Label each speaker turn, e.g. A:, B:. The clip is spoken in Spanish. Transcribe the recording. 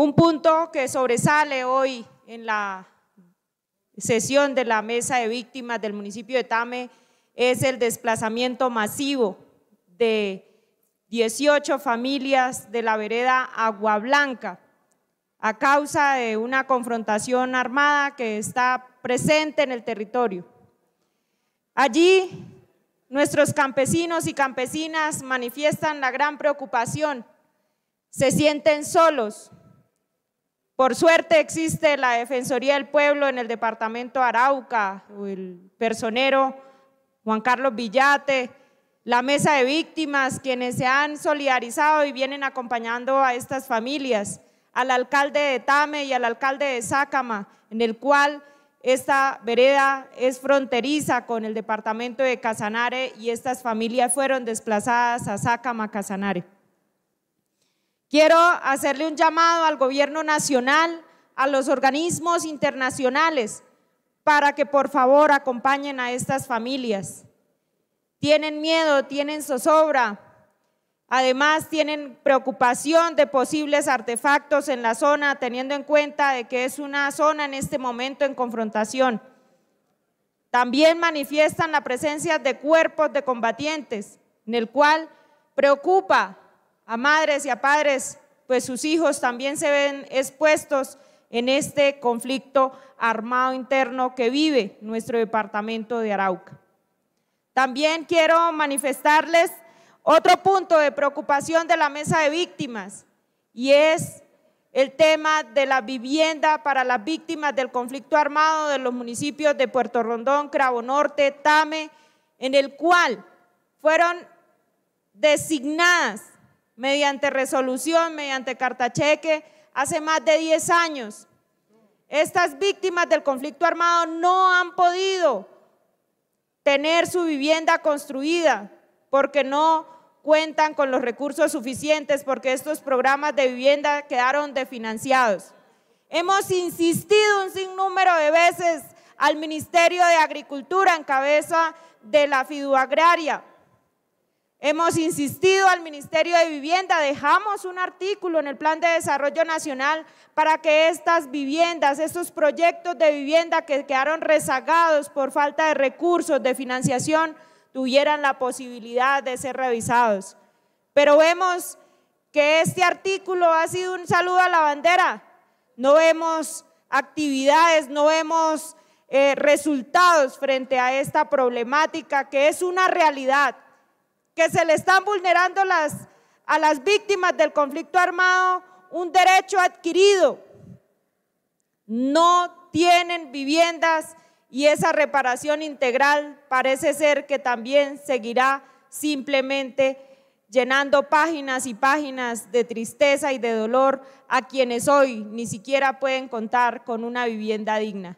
A: Un punto que sobresale hoy en la sesión de la mesa de víctimas del municipio de Tame es el desplazamiento masivo de 18 familias de la vereda Agua Blanca a causa de una confrontación armada que está presente en el territorio. Allí nuestros campesinos y campesinas manifiestan la gran preocupación, se sienten solos, por suerte existe la Defensoría del Pueblo en el departamento Arauca, el personero Juan Carlos Villate, la mesa de víctimas, quienes se han solidarizado y vienen acompañando a estas familias, al alcalde de Tame y al alcalde de Sácama, en el cual esta vereda es fronteriza con el departamento de Casanare y estas familias fueron desplazadas a Sácama, Casanare. Quiero hacerle un llamado al gobierno nacional, a los organismos internacionales, para que por favor acompañen a estas familias. Tienen miedo, tienen zozobra, Además, tienen preocupación de posibles artefactos en la zona, teniendo en cuenta de que es una zona en este momento en confrontación. También manifiestan la presencia de cuerpos de combatientes, en el cual preocupa a madres y a padres, pues sus hijos también se ven expuestos en este conflicto armado interno que vive nuestro departamento de Arauca. También quiero manifestarles otro punto de preocupación de la mesa de víctimas y es el tema de la vivienda para las víctimas del conflicto armado de los municipios de Puerto Rondón, Cravo Norte, Tame, en el cual fueron designadas mediante resolución, mediante carta cheque, hace más de 10 años. Estas víctimas del conflicto armado no han podido tener su vivienda construida porque no cuentan con los recursos suficientes, porque estos programas de vivienda quedaron definanciados. Hemos insistido un sinnúmero de veces al Ministerio de Agricultura en cabeza de la agraria. Hemos insistido al Ministerio de Vivienda, dejamos un artículo en el Plan de Desarrollo Nacional para que estas viviendas, estos proyectos de vivienda que quedaron rezagados por falta de recursos, de financiación, tuvieran la posibilidad de ser revisados. Pero vemos que este artículo ha sido un saludo a la bandera. No vemos actividades, no vemos eh, resultados frente a esta problemática que es una realidad que se le están vulnerando las, a las víctimas del conflicto armado un derecho adquirido. No tienen viviendas y esa reparación integral parece ser que también seguirá simplemente llenando páginas y páginas de tristeza y de dolor a quienes hoy ni siquiera pueden contar con una vivienda digna.